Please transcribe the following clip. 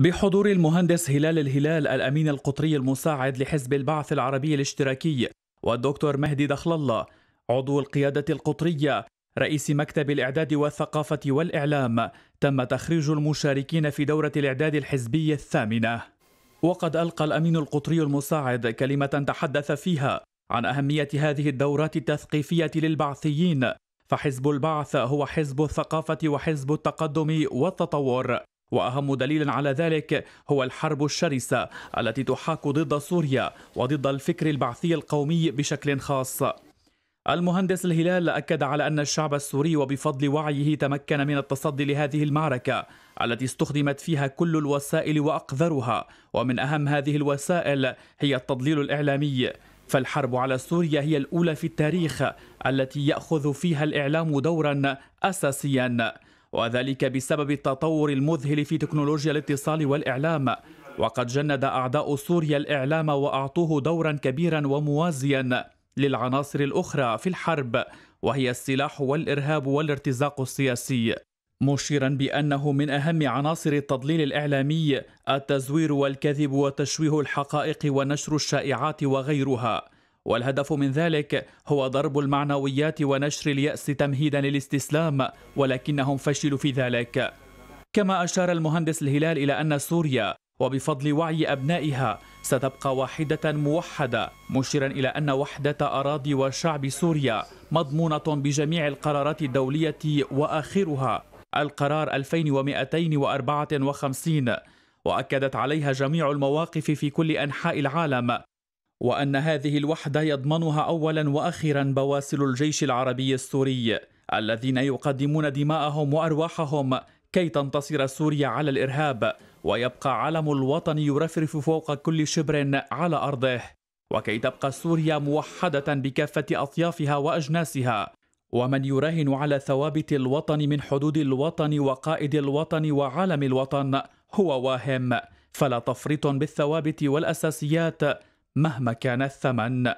بحضور المهندس هلال الهلال الأمين القطري المساعد لحزب البعث العربي الاشتراكي والدكتور مهدي دخل الله عضو القيادة القطرية رئيس مكتب الإعداد والثقافة والإعلام تم تخريج المشاركين في دورة الإعداد الحزبي الثامنة وقد ألقى الأمين القطري المساعد كلمة تحدث فيها عن أهمية هذه الدورات التثقيفية للبعثيين فحزب البعث هو حزب الثقافة وحزب التقدم والتطور واهم دليل على ذلك هو الحرب الشرسه التي تحاك ضد سوريا وضد الفكر البعثي القومي بشكل خاص المهندس الهلال اكد على ان الشعب السوري وبفضل وعيه تمكن من التصدي لهذه المعركه التي استخدمت فيها كل الوسائل واقذرها ومن اهم هذه الوسائل هي التضليل الاعلامي فالحرب على سوريا هي الاولى في التاريخ التي ياخذ فيها الاعلام دورا اساسيا وذلك بسبب التطور المذهل في تكنولوجيا الاتصال والإعلام وقد جند أعداء سوريا الإعلام وأعطوه دورا كبيرا وموازيا للعناصر الأخرى في الحرب وهي السلاح والإرهاب والارتزاق السياسي مشيرا بأنه من أهم عناصر التضليل الإعلامي التزوير والكذب وتشويه الحقائق ونشر الشائعات وغيرها والهدف من ذلك هو ضرب المعنويات ونشر اليأس تمهيدا للاستسلام ولكنهم فشلوا في ذلك كما أشار المهندس الهلال إلى أن سوريا وبفضل وعي أبنائها ستبقى واحدة موحدة مشيرا إلى أن وحدة أراضي وشعب سوريا مضمونة بجميع القرارات الدولية وآخرها القرار 2254 وأكدت عليها جميع المواقف في كل أنحاء العالم وأن هذه الوحدة يضمنها أولا وأخيرا بواسل الجيش العربي السوري الذين يقدمون دماءهم وأرواحهم كي تنتصر سوريا على الإرهاب ويبقى علم الوطن يرفرف فوق كل شبر على أرضه وكي تبقى سوريا موحدة بكافة أطيافها وأجناسها ومن يراهن على ثوابت الوطن من حدود الوطن وقائد الوطن وعالم الوطن هو واهم فلا تفريط بالثوابت والأساسيات مهما كان الثمن